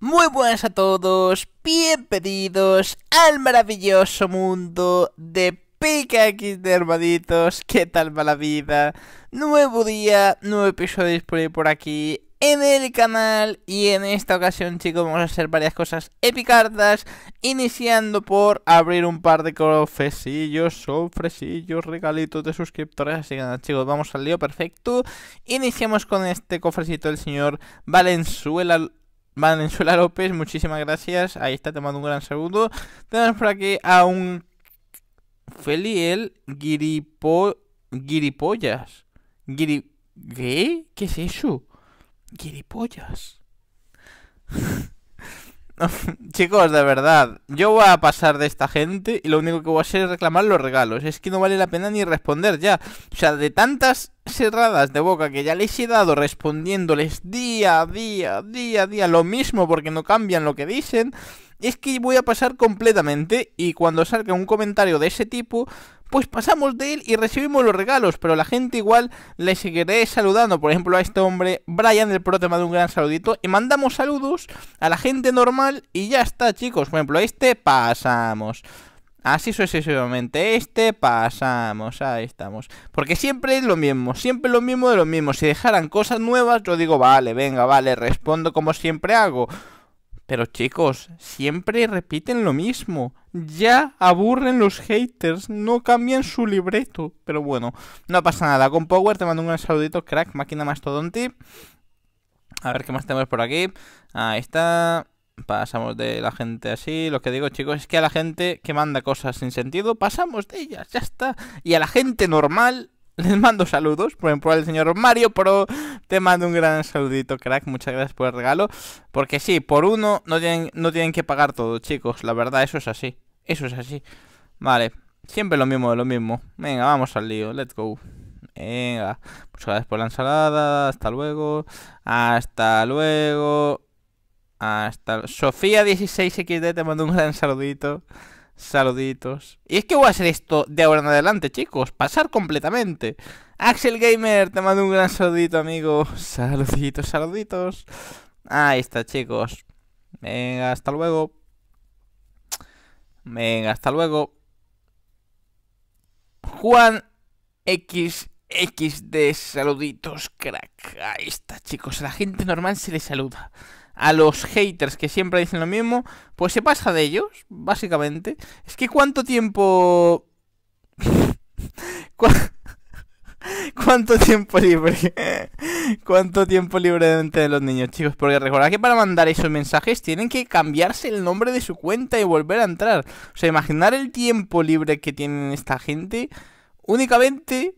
Muy buenas a todos, bienvenidos al maravilloso mundo de P.K.K. de hermanitos, ¿qué tal va la vida? Nuevo día, nuevo episodio disponible por aquí en el canal y en esta ocasión chicos vamos a hacer varias cosas epicardas Iniciando por abrir un par de cofresillos, sofresillos, regalitos de suscriptores Así que nada chicos, vamos al lío perfecto Iniciamos con este cofrecito del señor Valenzuela Valenzuela López, muchísimas gracias. Ahí está te mando un gran saludo. Tenemos por aquí a un Feliel Giripollas. Giripollas. ¿Qué? ¿Qué es eso? Giripollas. Chicos, de verdad, yo voy a pasar de esta gente y lo único que voy a hacer es reclamar los regalos. Es que no vale la pena ni responder ya. O sea, de tantas cerradas de boca que ya les he dado respondiéndoles día a día, día a día, lo mismo porque no cambian lo que dicen, es que voy a pasar completamente y cuando salga un comentario de ese tipo, pues pasamos de él y recibimos los regalos, pero la gente igual le seguiré saludando, por ejemplo a este hombre, Brian, el pro de un gran saludito, y mandamos saludos a la gente normal y ya está chicos, por ejemplo a este pasamos. Así sucesivamente. Este, pasamos, ahí estamos. Porque siempre es lo mismo, siempre lo mismo de lo mismo. Si dejaran cosas nuevas, yo digo, vale, venga, vale, respondo como siempre hago. Pero chicos, siempre repiten lo mismo. Ya aburren los haters, no cambian su libreto. Pero bueno, no pasa nada. Con Power te mando un saludito, crack, máquina mastodonti. A ver qué más tenemos por aquí. Ahí está. Pasamos de la gente así. Lo que digo, chicos, es que a la gente que manda cosas sin sentido, pasamos de ellas, ya está. Y a la gente normal, les mando saludos. Por ejemplo, al señor Mario pero te mando un gran saludito, crack. Muchas gracias por el regalo. Porque sí, por uno no tienen, no tienen que pagar todo, chicos. La verdad, eso es así. Eso es así. Vale, siempre lo mismo de lo mismo. Venga, vamos al lío, let's go. Venga, muchas gracias por la ensalada. Hasta luego. Hasta luego. Hasta Sofía 16XD te mando un gran saludito. Saluditos. Y es que voy a hacer esto de ahora en adelante, chicos. Pasar completamente. Axel Gamer, te mando un gran saludito, amigo. Saluditos, saluditos. Ahí está, chicos. Venga, hasta luego. Venga, hasta luego. Juan XXD, saluditos, crack. Ahí está, chicos. A la gente normal se le saluda a los haters que siempre dicen lo mismo, pues se pasa de ellos, básicamente. Es que cuánto tiempo... ¿Cuánto tiempo libre? ¿Cuánto tiempo libre de los niños, chicos? Porque recordad que para mandar esos mensajes tienen que cambiarse el nombre de su cuenta y volver a entrar. O sea, imaginar el tiempo libre que tienen esta gente únicamente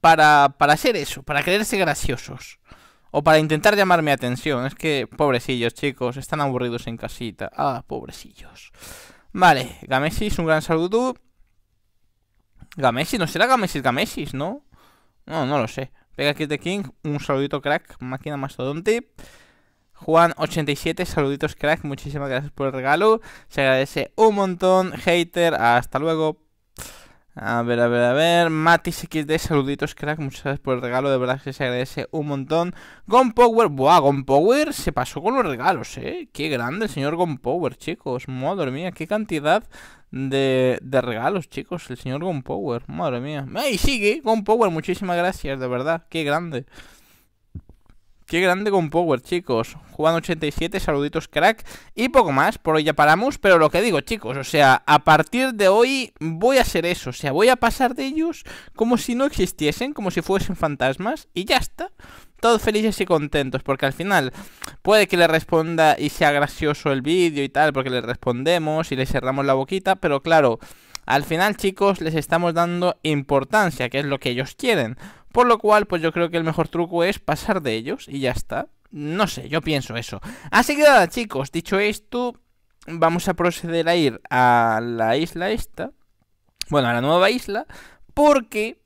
para, para hacer eso, para creerse graciosos. O para intentar llamar mi atención. Es que, pobrecillos, chicos, están aburridos en casita. Ah, pobrecillos. Vale, Gamesis, un gran saludo. Gamesis, ¿no será Gamesis Gamesis, no? No, no lo sé. Pega aquí the King, un saludito crack, máquina mastodonte. Juan87, saluditos crack, muchísimas gracias por el regalo. Se agradece un montón. Hater, hasta luego. A ver, a ver, a ver. Matis XD, saluditos, crack. Muchas gracias por el regalo. De verdad que se agradece un montón. Power. buah, power se pasó con los regalos, eh. Qué grande el señor power chicos. Madre mía, qué cantidad de, de regalos, chicos. El señor power madre mía. ahí sigue! Power, muchísimas gracias, de verdad. Qué grande. Qué grande con Power, chicos. Juan 87, saluditos crack. Y poco más, por hoy ya paramos. Pero lo que digo, chicos, o sea, a partir de hoy voy a hacer eso. O sea, voy a pasar de ellos como si no existiesen, como si fuesen fantasmas. Y ya está. Todos felices y contentos, porque al final puede que le responda y sea gracioso el vídeo y tal, porque les respondemos y les cerramos la boquita, pero claro, al final chicos les estamos dando importancia, que es lo que ellos quieren. Por lo cual, pues yo creo que el mejor truco es pasar de ellos y ya está. No sé, yo pienso eso. Así que nada, chicos, dicho esto, vamos a proceder a ir a la isla esta. Bueno, a la nueva isla. Porque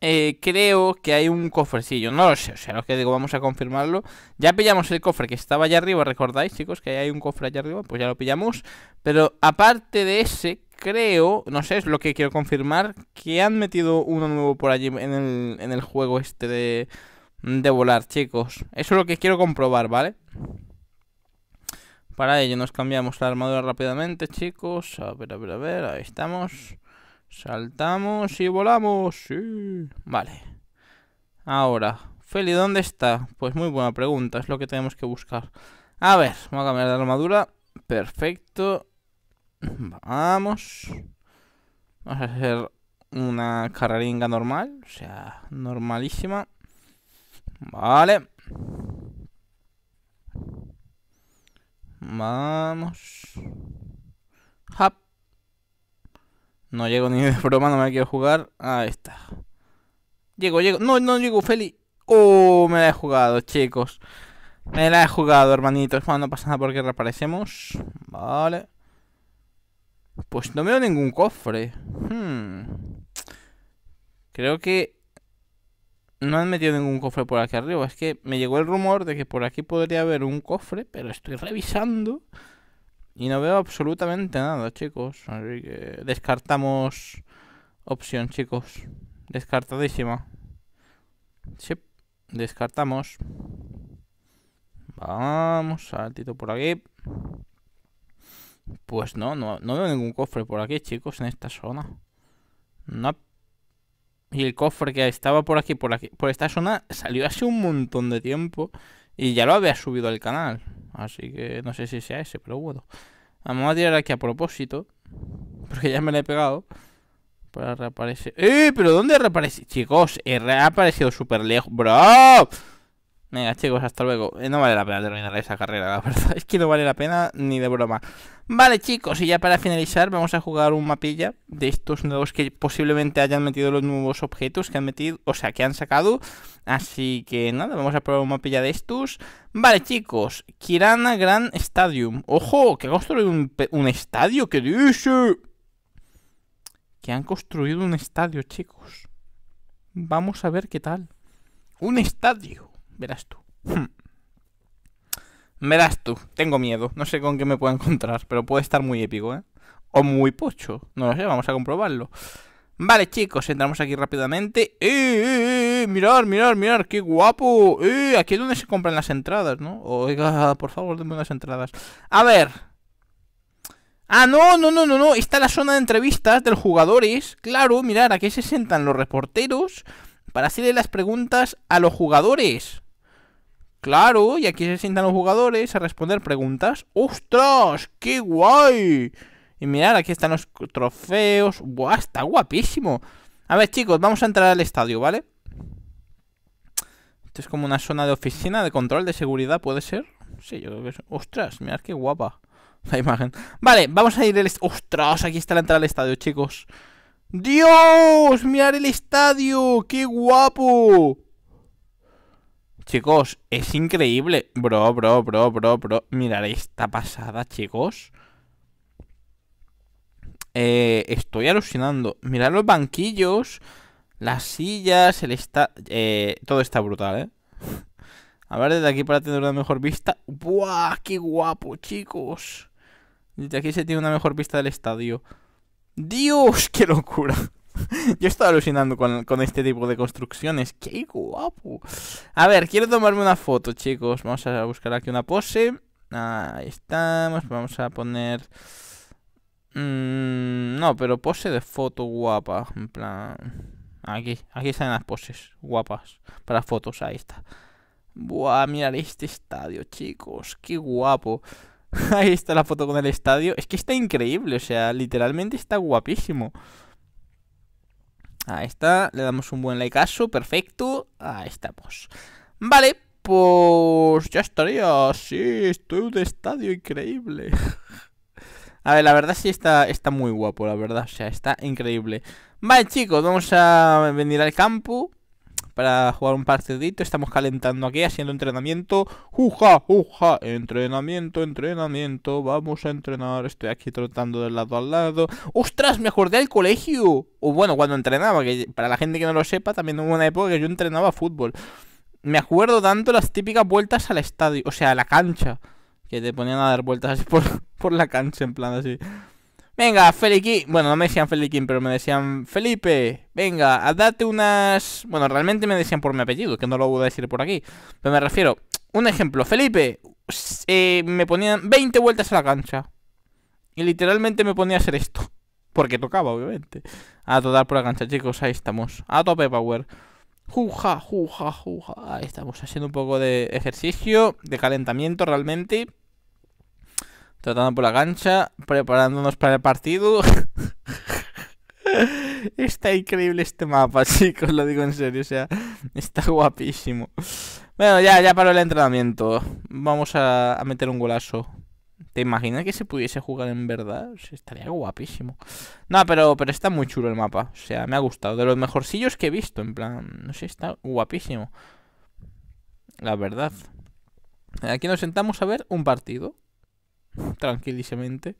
eh, creo que hay un cofrecillo. No lo sé, o sea, lo que digo, vamos a confirmarlo. Ya pillamos el cofre que estaba allá arriba, ¿recordáis, chicos? Que hay un cofre allá arriba, pues ya lo pillamos. Pero aparte de ese, creo, no sé, es lo que quiero confirmar, que han metido uno nuevo por allí en el, en el juego este de, de volar, chicos. Eso es lo que quiero comprobar, ¿vale? Para ello nos cambiamos la armadura rápidamente, chicos. A ver, a ver, a ver, ahí estamos. Saltamos y volamos. Sí. Vale. Ahora, Feli, ¿dónde está? Pues muy buena pregunta, es lo que tenemos que buscar. A ver, vamos a cambiar la armadura. Perfecto. Vamos. Vamos a hacer una carreringa normal. O sea, normalísima. Vale. Vamos. No llego ni de broma, no me quiero jugar. Ahí está. Llego, llego. No, no llego, Feli. Oh, me la he jugado, chicos. Me la he jugado, hermanitos. no pasa nada porque reaparecemos. Vale. Pues no veo ningún cofre. Hmm. Creo que no han metido ningún cofre por aquí arriba. Es que me llegó el rumor de que por aquí podría haber un cofre, pero estoy revisando y no veo absolutamente nada, chicos. Así que descartamos opción, chicos. Descartadísima. Sí, descartamos. Vamos, saltito por aquí. Pues no, no, no veo ningún cofre por aquí, chicos, en esta zona. No. Y el cofre que estaba por aquí, por aquí, por esta zona, salió hace un montón de tiempo. Y ya lo había subido al canal. Así que no sé si sea ese, pero bueno. Vamos a tirar aquí a propósito. Porque ya me lo he pegado. Para reaparecer. ¡Eh! ¿Pero dónde reaparece? Chicos, ha reaparecido súper lejos. ¡Bro! Venga, chicos, hasta luego. Eh, no vale la pena terminar esa carrera, la verdad. Es que no vale la pena ni de broma. Vale, chicos, y ya para finalizar, vamos a jugar un mapilla de estos nuevos que posiblemente hayan metido los nuevos objetos que han metido, o sea, que han sacado. Así que nada, vamos a probar un mapilla de estos. Vale, chicos, Kirana Grand Stadium. ¡Ojo! Que han construido un, estadio, ¿Qué dice? Que han construido un estadio, chicos. Vamos a ver qué tal. Un estadio. Verás tú. Hmm. Verás tú, tengo miedo. No sé con qué me puedo encontrar, pero puede estar muy épico, ¿eh? O muy pocho. No lo sé, vamos a comprobarlo. Vale, chicos, entramos aquí rápidamente. ¡Eh, eh, eh! ¡Mirad, eh! mirad, mirad! ¡Qué guapo! ¡Eh! Aquí es donde se compran las entradas, ¿no? Oiga, por favor, denme las entradas. A ver. Ah, no, no, no, no, no. Está la zona de entrevistas de los jugadores. Claro, mirad, aquí se sentan los reporteros para hacerle las preguntas a los jugadores. Claro, y aquí se sientan los jugadores a responder preguntas. ¡Ostras! ¡Qué guay! Y mirad, aquí están los trofeos. ¡Buah! Está guapísimo. A ver, chicos, vamos a entrar al estadio, ¿vale? Esto es como una zona de oficina de control de seguridad, ¿puede ser? Sí, yo creo que es. ¡Ostras! Mirad qué guapa la imagen. Vale, vamos a ir al estadio. ¡Ostras! Aquí está la entrada al estadio, chicos. ¡Dios! ¡Mirad el estadio! ¡Qué guapo! Chicos, es increíble. Bro, bro, bro, bro, bro. Mirad esta pasada, chicos. Eh, estoy alucinando. Mirad los banquillos, las sillas, el está... Eh, todo está brutal, ¿eh? A ver, desde aquí para tener una mejor vista. ¡Buah! ¡Qué guapo, chicos! Desde aquí se tiene una mejor vista del estadio. ¡Dios! ¡Qué locura! Yo estaba alucinando con, este tipo de construcciones. ¡Qué guapo! A ver, quiero tomarme una foto, chicos. Vamos a buscar aquí una pose. Ahí estamos. Vamos a poner... Mm, no, pero pose de foto guapa. En plan... Aquí, aquí están las poses guapas para fotos. Ahí está. Buah, mirar este estadio, chicos. ¡Qué guapo! Ahí está la foto con el estadio. Es que está increíble, o sea, literalmente está guapísimo. Ahí está, le damos un buen likeazo, perfecto. Ahí estamos. Vale, pues ya estaría. Sí, estoy un estadio increíble. A ver, la verdad sí está, está muy guapo, la verdad. O sea, está increíble. Vale, chicos, vamos a venir al campo para jugar un partidito. Estamos calentando aquí, haciendo entrenamiento. ¡Juja, juja! Entrenamiento, entrenamiento. Vamos a entrenar. Estoy aquí trotando de lado a lado. ¡Ostras! Me acordé del colegio. O bueno, cuando entrenaba, que para la gente que no lo sepa, también hubo una época que yo entrenaba fútbol. Me acuerdo dando las típicas vueltas al estadio, o sea, a la cancha. Que te ponían a dar vueltas así por, por la cancha, en plan así. Venga, Feliquín. Bueno, no me decían Feliquín, pero me decían Felipe. Venga, a date unas. Bueno, realmente me decían por mi apellido, que no lo voy a decir por aquí. Pero me refiero. Un ejemplo, Felipe. Eh, me ponían 20 vueltas a la cancha. Y literalmente me ponía a hacer esto. Porque tocaba, obviamente. A tocar por la cancha, chicos. Ahí estamos. A tope power. Juja, juja, juja. Ahí estamos haciendo un poco de ejercicio, de calentamiento realmente tratando por la cancha, preparándonos para el partido. está increíble este mapa, chicos, lo digo en serio, o sea, está guapísimo. Bueno, ya, ya paró el entrenamiento. Vamos a, meter un golazo. ¿Te imaginas que se pudiese jugar en verdad? estaría guapísimo. No, pero, pero está muy chulo el mapa. O sea, me ha gustado. De los mejorcillos que he visto. En plan, no sé, está guapísimo. La verdad. Aquí nos sentamos a ver un partido tranquilísimamente.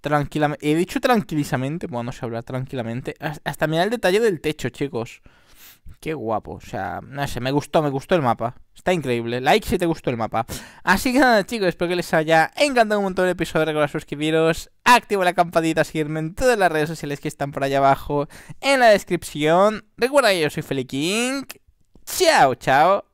Tranquilamente. He dicho tranquilísimamente, bueno, a se tranquilamente. Hasta mirar el detalle del techo, chicos. Qué guapo, o sea, no sé, me gustó, me gustó el mapa. Está increíble. Like si te gustó el mapa. Así que nada, chicos, espero que les haya encantado un montón el episodio. Recuerda suscribiros, activa la campanita, seguirme en todas las redes sociales que están por allá abajo en la descripción. Recuerda que yo soy King Chao, chao.